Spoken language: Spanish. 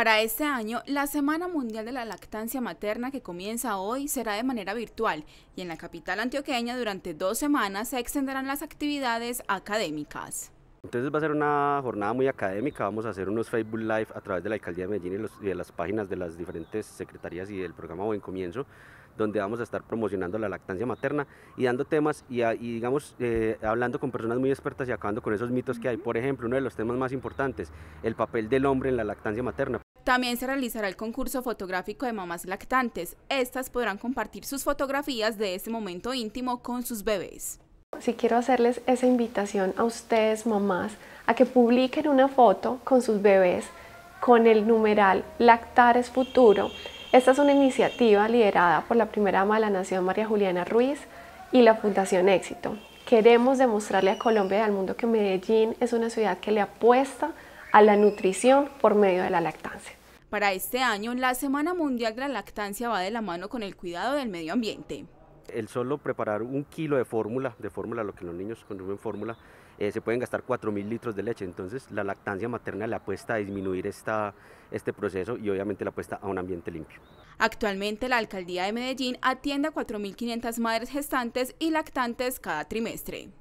Para este año, la Semana Mundial de la Lactancia Materna que comienza hoy será de manera virtual y en la capital antioqueña durante dos semanas se extenderán las actividades académicas. Entonces va a ser una jornada muy académica, vamos a hacer unos Facebook Live a través de la Alcaldía de Medellín y, de las páginas de las diferentes secretarías y del programa Buen Comienzo, donde vamos a estar promocionando la lactancia materna y dando temas y, digamos, eh, hablando con personas muy expertas y acabando con esos mitos que hay. Por ejemplo, uno de los temas más importantes, el papel del hombre en la lactancia materna. También se realizará el concurso fotográfico de mamás lactantes. Estas podrán compartir sus fotografías de ese momento íntimo con sus bebés. Si quiero hacerles esa invitación a ustedes, mamás, a que publiquen una foto con sus bebés con el numeral Lactares Futuro. Esta es una iniciativa liderada por la primera ama de la Nación, María Juliana Ruiz, y la Fundación Éxito. Queremos demostrarle a Colombia y al mundo que Medellín es una ciudad que le apuesta a la nutrición por medio de la lactancia. Para este año, la Semana Mundial de la Lactancia va de la mano con el cuidado del medio ambiente. El solo preparar un kilo de fórmula, de fórmula, lo que los niños consumen fórmula, eh, se pueden gastar 4.000 litros de leche. Entonces, la lactancia materna le apuesta a disminuir este proceso y obviamente la apuesta a un ambiente limpio. Actualmente, la Alcaldía de Medellín atiende a 4.500 madres gestantes y lactantes cada trimestre.